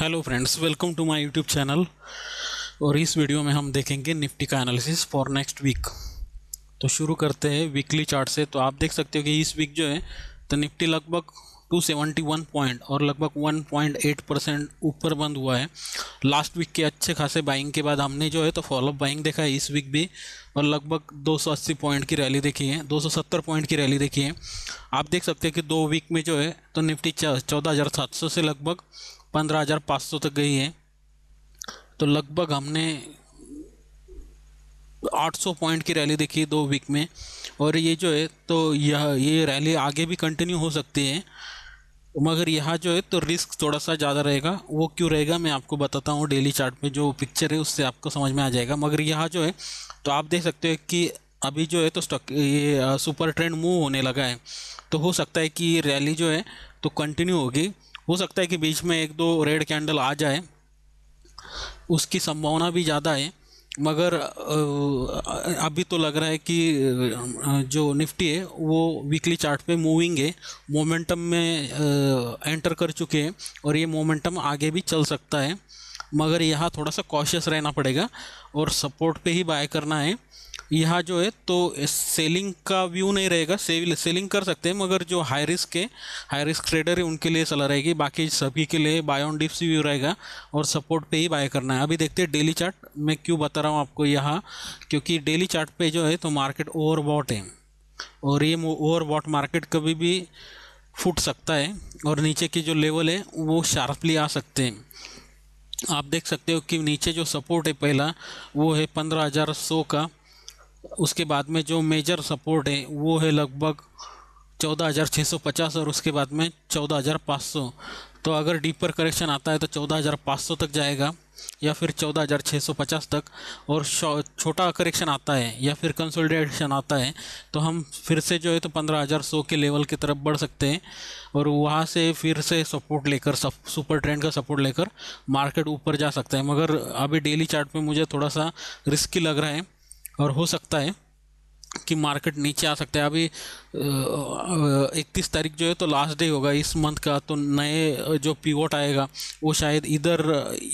hello friends welcome to my YouTube channel और इस video में हम देखेंगे निफ्टी का एनालिसिस फॉर नेक्स्ट वीक तो शुरू करते हैं वीकली चार्ट से तो आप देख सकते हो कि इस वीक जो है तो निफ्टी लगभग 271 पॉइंट और लगभग 1.8 परसेंट ऊपर बंद हुआ है लास्ट वीक के अच्छे खासे बाइंग के बाद हमने जो है तो फॉलोअप बाइंग देखा है इस वीक भी और लगभग 280 पॉइंट की रैली देखी है 270 पॉइंट की रैली देखी है आप देख सकते हैं कि दो वीक में जो है तो निफ्टी चौदह से लगभग पंद्रह हज़ार पाँच सौ तक गई है तो लगभग हमने 800 पॉइंट की रैली देखी दो वीक में और ये जो है तो यह ये रैली आगे भी कंटिन्यू हो सकती है मगर यहाँ जो है तो रिस्क थोड़ा सा ज़्यादा रहेगा वो क्यों रहेगा मैं आपको बताता हूँ डेली चार्ट में जो पिक्चर है उससे आपको समझ में आ जाएगा मगर यहाँ जो है तो आप देख सकते हो कि अभी जो है तो स्टॉक ये सुपर ट्रेंड मूव होने लगा है तो हो सकता है कि ये रैली जो है तो कंटिन्यू होगी हो सकता है कि बीच में एक दो रेड कैंडल आ जाए उसकी संभावना भी ज़्यादा है मगर अभी तो लग रहा है कि जो निफ्टी है वो वीकली चार्ट पे मूविंग है मोमेंटम में एंटर कर चुके हैं और ये मोमेंटम आगे भी चल सकता है मगर यहाँ थोड़ा सा कॉशियस रहना पड़ेगा और सपोर्ट पे ही बाय करना है यहाँ जो है तो सेलिंग का व्यू नहीं रहेगा सेल सेलिंग कर सकते हैं मगर जो हाई रिस्क है हाई रिस्क ट्रेडर है उनके लिए सलाह रहेगी बाकी सभी के लिए बाय ऑन डिप्स व्यू रहेगा और सपोर्ट पे ही बाय करना है अभी देखते हैं डेली चार्ट मैं क्यों बता रहा हूँ आपको यहाँ क्योंकि डेली चार्ट पे जो है तो मार्केट ओवरबॉट है और ये ओवरबॉट मार्केट कभी भी फूट सकता है और नीचे की जो लेवल है वो शार्पली आ सकते हैं आप देख सकते हो कि नीचे जो सपोर्ट है पहला वो है पंद्रह हज़ार सौ का उसके बाद में जो मेजर सपोर्ट है वो है लगभग चौदह हज़ार छः सौ पचास और उसके बाद में चौदह हज़ार पाँच सौ तो अगर डीपर करेक्शन आता है तो चौदह हज़ार पाँच सौ तक जाएगा या फिर चौदह हज़ार छः सौ पचास तक और छोटा करेक्शन आता है या फिर कंसोलिडेशन आता है तो हम फिर से जो है तो पंद्रह हज़ार सौ के लेवल की तरफ बढ़ सकते हैं और वहाँ से फिर से सपोर्ट लेकर सप सुपर ट्रेंड का सपोर्ट लेकर मार्केट ऊपर जा सकता है मगर अभी डेली चार्ट मुझे थोड़ा सा रिस्की लग रहा है और हो सकता है कि मार्केट नीचे आ सकता है अभी इकतीस तारीख जो है तो लास्ट डे होगा इस मंथ का तो नए जो पीवोट आएगा वो शायद इधर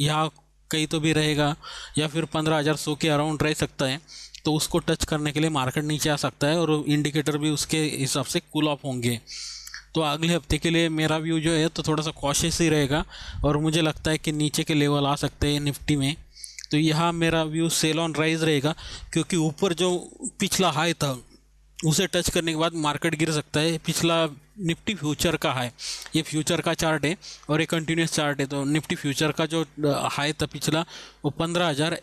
यहाँ कहीं तो भी रहेगा या फिर पंद्रह हज़ार सौ के अराउंड रह सकता है तो उसको टच करने के लिए मार्केट नीचे आ सकता है और इंडिकेटर भी उसके हिसाब से कूल ऑफ होंगे तो अगले हफ्ते के लिए मेरा व्यू जो है तो थोड़ा सा कॉशियस ही रहेगा और मुझे लगता है कि नीचे के लेवल आ सकते हैं निफ्टी में तो यहाँ मेरा व्यू सेल ऑन राइज रहेगा क्योंकि ऊपर जो पिछला हाई था उसे टच करने के बाद मार्केट गिर सकता है पिछला निफ्टी फ्यूचर का हाई ये फ्यूचर का चार्ट है और ये कंटिन्यूस चार्ट है तो निफ्टी फ्यूचर का जो हाई था पिछला वो पंद्रह हज़ार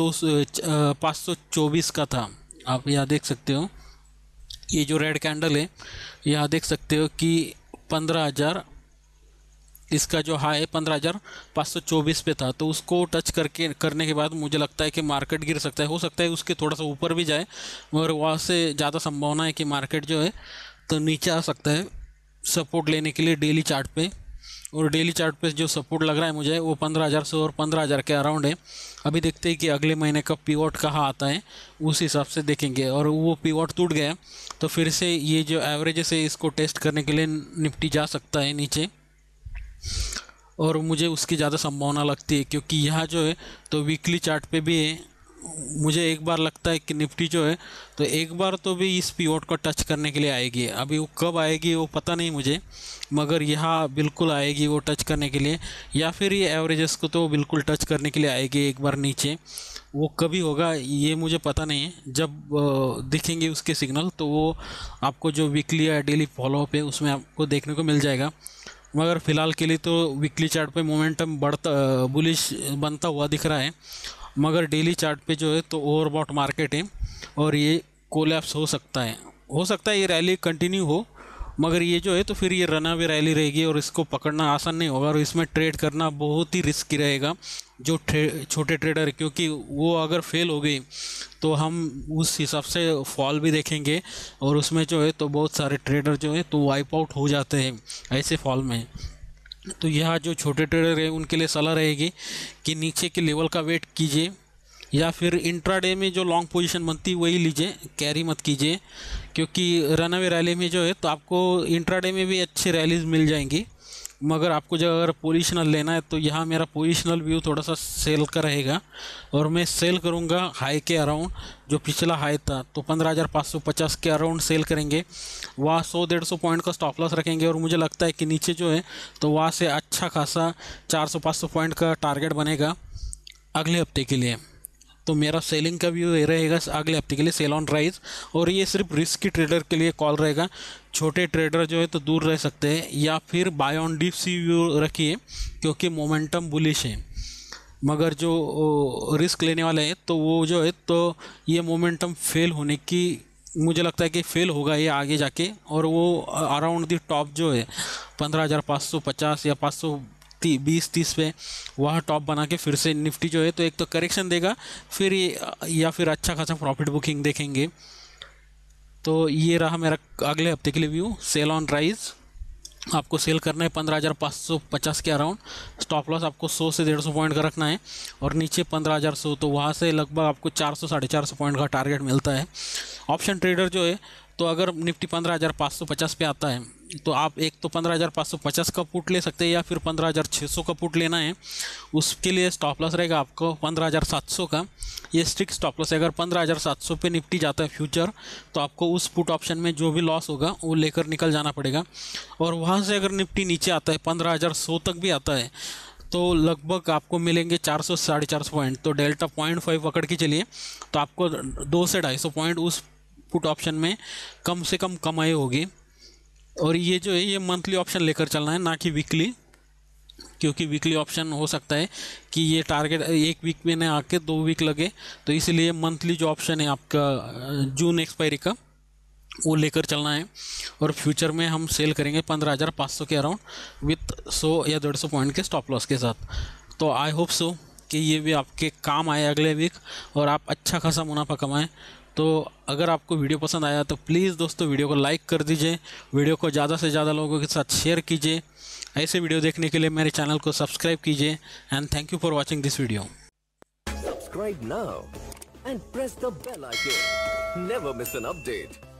दो सौ पाँच सौ चौबीस का था आप यहाँ देख सकते हो ये जो रेड कैंडल है यहाँ देख सकते हो कि पंद्रह हज़ार इसका जो हाई है पंद्रह हज़ार पाँच सौ चौबीस पे था तो उसको टच करके करने के बाद मुझे लगता है कि मार्केट गिर सकता है हो सकता है उसके थोड़ा सा ऊपर भी जाए मगर वहाँ से ज़्यादा संभावना है कि मार्केट जो है तो नीचे आ सकता है सपोर्ट लेने के लिए डेली चार्ट पे और डेली चार्ट पे जो सपोर्ट लग रहा है मुझे वो पंद्रह हज़ार से और पंद्रह हज़ार के अराउंड है अभी देखते हैं कि अगले महीने का पीवॉट कहाँ आता है उस हिसाब से देखेंगे और वो पीवॉट टूट गया तो फिर से ये जो एवरेजेस है इसको टेस्ट करने के लिए निपटी जा सकता है नीचे और मुझे उसकी ज़्यादा संभावना लगती है क्योंकि यहाँ जो है तो वीकली चार्ट पे भी है मुझे एक बार लगता है कि निफ्टी जो है तो एक बार तो भी इस पीओट को टच करने के लिए आएगी अभी वो कब आएगी वो पता नहीं मुझे मगर यहाँ बिल्कुल आएगी वो टच करने के लिए या फिर ये एवरेजेस को तो बिल्कुल टच करने के लिए आएगी एक बार नीचे वो कभी होगा ये मुझे पता नहीं है जब दिखेंगे उसके सिग्नल तो वो आपको जो वीकली या डेली फॉलोअप है उसमें आपको देखने को मिल जाएगा मगर फ़िलहाल के लिए तो वीकली चार्ट पे मोमेंटम बढ़ता बुलिश बनता हुआ दिख रहा है मगर डेली चार्ट पे जो है तो ओवरबॉट मार्केट है और ये कोलैप्स हो सकता है हो सकता है ये रैली कंटिन्यू हो मगर ये जो है तो फिर ये रन अवे रैली रहेगी और इसको पकड़ना आसान नहीं होगा और इसमें ट्रेड करना बहुत ही रिस्की रहेगा जो छोटे ट्रेडर क्योंकि वो अगर फेल हो गई तो हम उस हिसाब से फॉल भी देखेंगे और उसमें जो है तो बहुत सारे ट्रेडर जो है तो वाइप आउट हो जाते हैं ऐसे फॉल में तो यह जो छोटे ट्रेडर हैं उनके लिए सलाह रहेगी कि नीचे के लेवल का वेट कीजिए या फिर इंट्राडे में जो लॉन्ग पोजीशन बनती है वही लीजिए कैरी मत कीजिए क्योंकि रनअवे रैली में जो है तो आपको इंट्राडे में भी अच्छी रैलीज मिल जाएंगी मगर आपको जब अगर पोजिशनल लेना है तो यहाँ मेरा पोजिशनल व्यू थोड़ा सा सेल का रहेगा और मैं सेल करूँगा हाई के अराउंड जो पिछला हाई था तो पंद्रह हज़ार पाँच सौ पचास के अराउंड सेल करेंगे वहाँ सौ डेढ़ सौ पॉइंट का स्टॉप लॉस रखेंगे और मुझे लगता है कि नीचे जो है तो वहाँ से अच्छा खासा चार सौ पाँच सौ पॉइंट का टारगेट बनेगा अगले हफ्ते के लिए तो मेरा सेलिंग का व्यू ये रहेगा अगले हफ्ते के लिए सेल ऑन राइज और ये सिर्फ रिस्क की ट्रेडर के लिए कॉल रहेगा छोटे ट्रेडर जो है तो दूर रह सकते हैं या फिर बाय ऑन डीप सी व्यू रखिए क्योंकि मोमेंटम बुलिश है मगर जो रिस्क लेने वाले हैं तो वो जो है तो ये मोमेंटम फेल होने की मुझे लगता है कि फेल होगा ये आगे जाके और वो अराउंड दी टॉप जो है पंद्रह हज़ार पाँच सौ पचास या पाँच सौ ती, बीस तीस पे वहाँ टॉप बना के फिर से निफ्टी जो है तो एक तो करेक्शन देगा फिर या फिर अच्छा खासा प्रॉफिट बुकिंग देखेंगे तो ये रहा मेरा अगले हफ्ते के लिए व्यू सेल ऑन राइज़ आपको सेल करना है पंद्रह हज़ार पाँच सौ पचास के अराउंड स्टॉप लॉस आपको सौ से डेढ़ सौ पॉइंट का रखना है और नीचे पंद्रह हज़ार सौ तो वहाँ से लगभग आपको चार सौ साढ़े चार सौ पॉइंट का टारगेट मिलता है ऑप्शन ट्रेडर जो है तो अगर निफ्टी पंद्रह हज़ार पाँच सौ पचास पे आता है तो आप एक तो पंद्रह हज़ार पाँच सौ पचास का पुट ले सकते हैं या फिर पंद्रह हज़ार छः सौ का पुट लेना है उसके लिए स्टॉप लॉस रहेगा आपको पंद्रह हज़ार सात सौ का ये स्ट्रिक स्टॉप लॉस है अगर पंद्रह हज़ार सात सौ पर निपटी जाता है फ्यूचर तो आपको उस पुट ऑप्शन में जो भी लॉस होगा वो लेकर निकल जाना पड़ेगा और वहाँ से अगर निपटी नीचे आता है पंद्रह हज़ार सौ तक भी आता है तो लगभग आपको मिलेंगे चार सौ साढ़े चार सौ पॉइंट तो डेल्टा पॉइंट फाइव पकड़ के चलिए तो आपको दो से ढाई सौ पॉइंट उस पुट ऑप्शन में कम से कम कमाई होगी और ये जो है ये मंथली ऑप्शन लेकर चलना है ना कि वीकली क्योंकि वीकली ऑप्शन हो सकता है कि ये टारगेट एक वीक में ना आके दो वीक लगे तो इसलिए मंथली जो ऑप्शन है आपका जून एक्सपायरी का वो लेकर चलना है और फ्यूचर में हम सेल करेंगे पंद्रह हज़ार पाँच सौ के अराउंड विथ सौ या डेढ़ सौ पॉइंट के स्टॉप लॉस के साथ तो आई होप सो कि ये भी आपके काम आए अगले वीक और आप अच्छा खासा मुनाफा कमाएँ तो अगर आपको वीडियो पसंद आया तो प्लीज़ दोस्तों वीडियो को लाइक कर दीजिए वीडियो को ज़्यादा से ज़्यादा लोगों के साथ शेयर कीजिए ऐसे वीडियो देखने के लिए मेरे चैनल को सब्सक्राइब कीजिए and thank you for watching this video subscribe now and press the bell icon never miss an update